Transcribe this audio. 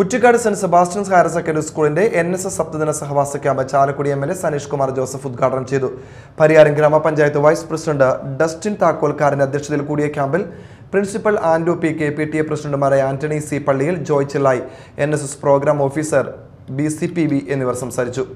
കുറ്റിക്കാട് Saint Sebastian's higher secondary സ്കൂളിന്റെ N S S സപ്തദിന സഹവാസ camp Chalakudy M L A Saneesh Kumar Joseph ഉദ്ഘാടനം ചെയ്തു പരിയാരം ഗ്രാമപഞ്ചായത്ത് വൈസ് പ്രസിഡന്റ് ഡസ്റ്റിൻ താക്കോൽക്കാരന്റെ അധ്യക്ഷതയിൽ കൂടിയ ക്യാമ്പിൽ principal Ando P K P T A പ്രസിഡന്റുമാരായ Antony C Palliyil Joy Chellayi N S S programme officer B C P B എന്നിവർ സംസാരിച്ചു